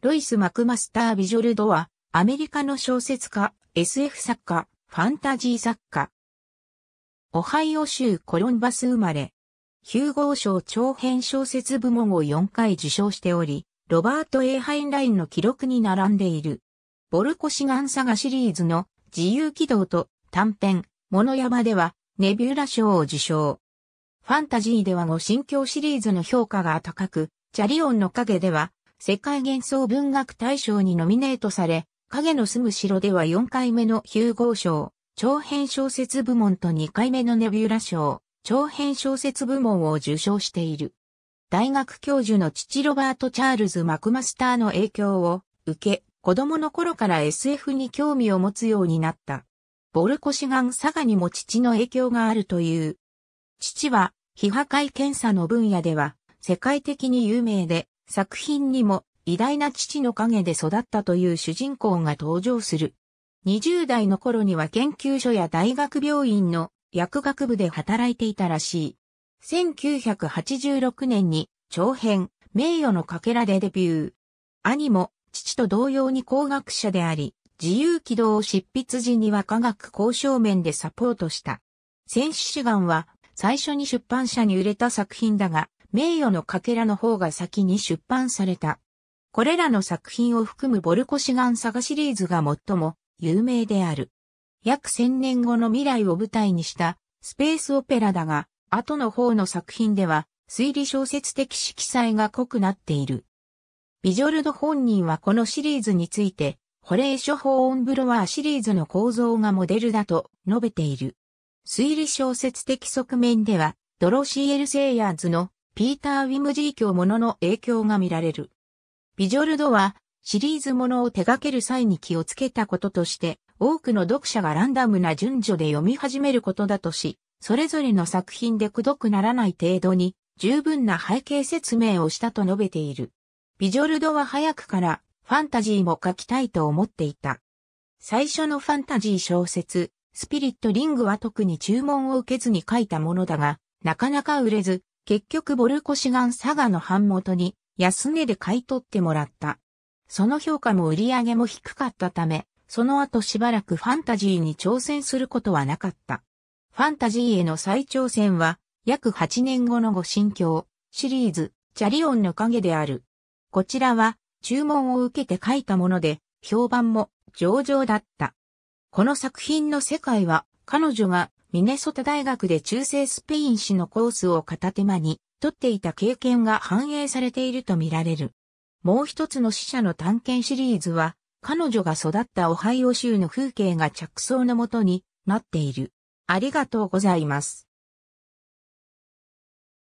ロイス・マクマスター・ビジョルドは、アメリカの小説家、SF 作家、ファンタジー作家。オハイオ州コロンバス生まれ。ヒューゴー賞長編小説部門を4回受賞しており、ロバート・エイ・ハインラインの記録に並んでいる。ボルコシガンサガシリーズの自由軌道と短編、モノヤマではネビューラ賞を受賞。ファンタジーでは5新境シリーズの評価が高く、チャリオンの影では世界幻想文学大賞にノミネートされ、影の住む城では4回目のヒューゴー賞、長編小説部門と2回目のネビュラ賞、長編小説部門を受賞している。大学教授の父ロバート・チャールズ・マクマスターの影響を受け、子供の頃から SF に興味を持つようになった。ボルコシガン・サガにも父の影響があるという。父は、非破壊検査の分野では、世界的に有名で、作品にも偉大な父の影で育ったという主人公が登場する。20代の頃には研究所や大学病院の薬学部で働いていたらしい。1986年に長編名誉のかけらでデビュー。兄も父と同様に工学者であり、自由軌道を執筆時には科学交渉面でサポートした。戦士志願は最初に出版社に売れた作品だが、名誉のかけらの方が先に出版された。これらの作品を含むボルコシガンサガシリーズが最も有名である。約千年後の未来を舞台にしたスペースオペラだが、後の方の作品では推理小説的色彩が濃くなっている。ビジョルド本人はこのシリーズについて、ホレーショ・ホーンブロワーシリーズの構造がモデルだと述べている。推理小説的側面では、ドロシーエル・セイヤーズのピーター・ウィムジー教ものの影響が見られる。ビジョルドはシリーズものを手掛ける際に気をつけたこととして、多くの読者がランダムな順序で読み始めることだとし、それぞれの作品でくどくならない程度に十分な背景説明をしたと述べている。ビジョルドは早くからファンタジーも書きたいと思っていた。最初のファンタジー小説、スピリットリングは特に注文を受けずに書いたものだが、なかなか売れず、結局ボルコシガン佐賀の版元に安値で買い取ってもらった。その評価も売り上げも低かったため、その後しばらくファンタジーに挑戦することはなかった。ファンタジーへの再挑戦は、約8年後のご心境、シリーズ、チャリオンの影である。こちらは、注文を受けて書いたもので、評判も上々だった。この作品の世界は、彼女がミネソタ大学で中世スペイン史のコースを片手間に、取っていた経験が反映されているとみられる。もう一つの死者の探検シリーズは、彼女が育ったオハイオ州の風景が着想のもとになっている。ありがとうございます。